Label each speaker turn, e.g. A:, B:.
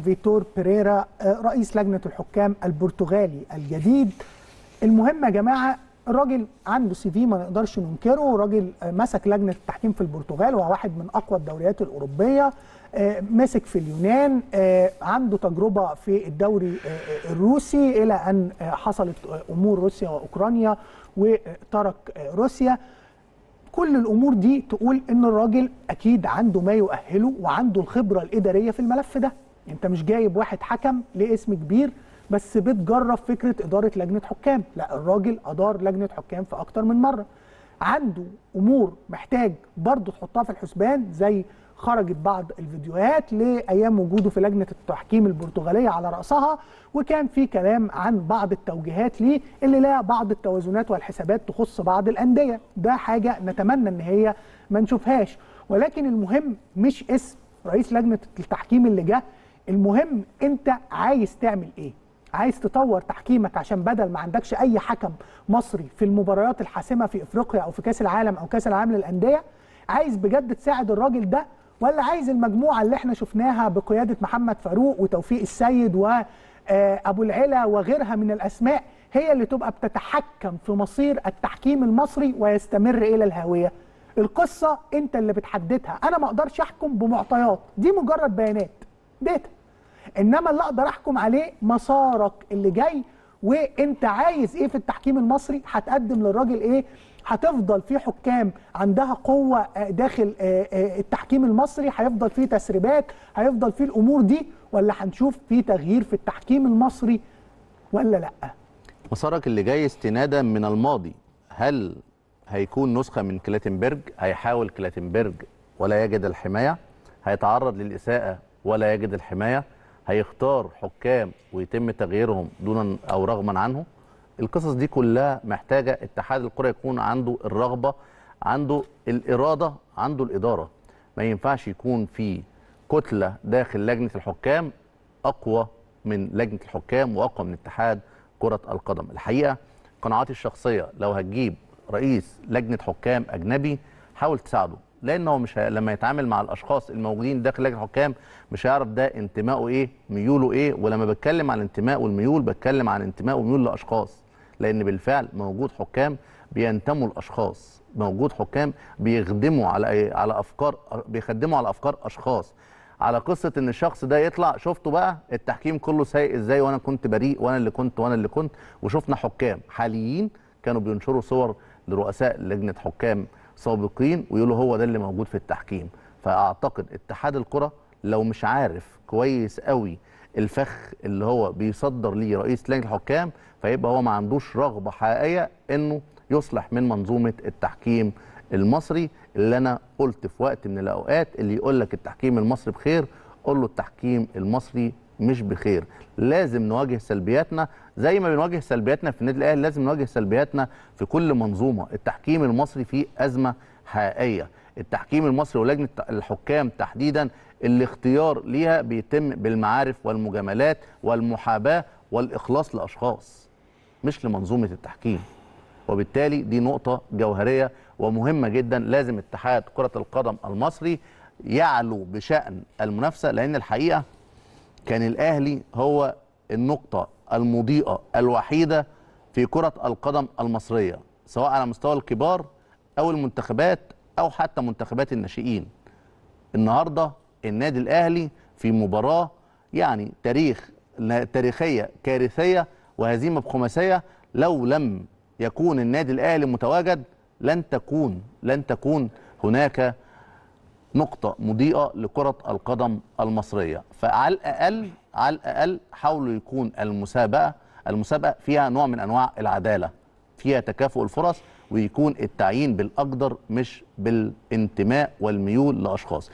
A: فيتور بيريرا آه، رئيس لجنة الحكام البرتغالي الجديد المهم يا جماعة راجل عنده سي في ما نقدرش ننكره راجل آه، مسك لجنة التحكيم في البرتغال وهو واحد من أقوى الدوريات الأوروبية آه، مسك في اليونان عنده تجربة في الدوري الروسي إلى أن حصلت أمور روسيا وأوكرانيا وترك روسيا كل الامور دي تقول ان الراجل اكيد عنده ما يؤهله وعنده الخبره الاداريه في الملف ده انت مش جايب واحد حكم لاسم كبير بس بتجرب فكره اداره لجنه حكام لا الراجل ادار لجنه حكام في اكتر من مره عنده امور محتاج برضه تحطها في الحسبان زي خرجت بعض الفيديوهات لايام وجوده في لجنه التحكيم البرتغاليه على راسها وكان في كلام عن بعض التوجيهات ليه اللي لها بعض التوازنات والحسابات تخص بعض الانديه ده حاجه نتمنى ان هي ما نشوفهاش ولكن المهم مش اسم رئيس لجنه التحكيم اللي جه المهم انت عايز تعمل ايه عايز تطور تحكيمك عشان بدل ما عندكش اي حكم مصري في المباريات الحاسمه في افريقيا او في كاس العالم او كاس العالم للانديه عايز بجد تساعد الراجل ده ولا عايز المجموعه اللي احنا شفناها بقياده محمد فاروق وتوفيق السيد وابو آه، العلا وغيرها من الاسماء هي اللي تبقى بتتحكم في مصير التحكيم المصري ويستمر الى الهاويه القصه انت اللي بتحددها انا ما اقدرش احكم بمعطيات دي مجرد بيانات داتا انما اللي اقدر احكم عليه مسارك اللي جاي وانت عايز ايه في التحكيم المصري هتقدم للراجل ايه هتفضل في حكام عندها قوه آه، داخل آه، آه، التحكيم المصري هيفضل فيه تسريبات هيفضل فيه الامور دي ولا هنشوف في تغيير في التحكيم المصري ولا لا
B: مسارك اللي جاي استنادا من الماضي هل هيكون نسخه من كلاتنبرج هيحاول كلاتنبرج ولا يجد الحمايه هيتعرض للاساءه ولا يجد الحمايه هيختار حكام ويتم تغييرهم دون او رغما عنه القصص دي كلها محتاجه اتحاد الكره يكون عنده الرغبه عنده الاراده عنده الاداره ما ينفعش يكون في كتله داخل لجنه الحكام اقوى من لجنه الحكام واقوى من اتحاد كره القدم الحقيقه قناعاتي الشخصيه لو هتجيب رئيس لجنه حكام اجنبي حاول تساعده لانه مش ه... لما يتعامل مع الاشخاص الموجودين داخل لجنه الحكام مش هيعرف ده انتمائه ايه ميوله ايه ولما بتكلم عن انتماء والميول بتكلم عن انتماء وميول لاشخاص لان بالفعل موجود حكام بينتموا لاشخاص موجود حكام بيخدموا على إيه؟ على افكار بيخدموا على افكار اشخاص على قصه ان الشخص ده يطلع شفتوا بقى التحكيم كله سايق ازاي وانا كنت بريء وانا اللي كنت وانا اللي كنت وشفنا حكام حاليين كانوا بينشروا صور لرؤساء لجنه حكام سابقين ويقولوا هو ده اللي موجود في التحكيم فاعتقد اتحاد الكره لو مش عارف كويس قوي الفخ اللي هو بيصدر ليه رئيس لجنه الحكام فيبقى هو ما عندوش رغبه حقيقيه انه يصلح من منظومه التحكيم المصري اللي انا قلت في وقت من الاوقات اللي يقول لك التحكيم المصري بخير قول له التحكيم المصري مش بخير لازم نواجه سلبياتنا زي ما بنواجه سلبياتنا في النادي الاهلي لازم نواجه سلبياتنا في كل منظومه التحكيم المصري فيه ازمه حقيقيه التحكيم المصري ولجنه الحكام تحديدا الاختيار ليها بيتم بالمعارف والمجاملات والمحاباه والاخلاص لاشخاص مش لمنظومه التحكيم وبالتالي دي نقطه جوهريه ومهمه جدا لازم اتحاد كره القدم المصري يعلو بشان المنافسه لان الحقيقه كان الاهلي هو النقطه المضيئه الوحيده في كره القدم المصريه سواء على مستوى الكبار او المنتخبات او حتى منتخبات الناشئين النهارده النادي الاهلي في مباراه يعني تاريخ تاريخيه كارثيه وهزيمه بخماسيه لو لم يكون النادي الاهلي متواجد لن تكون لن تكون هناك نقطة مضيئة لكرة القدم المصرية فعلى الأقل على الأقل حاولوا يكون المسابقة المسابقة فيها نوع من أنواع العدالة فيها تكافؤ الفرص ويكون التعيين بالأقدر مش بالانتماء والميول لأشخاص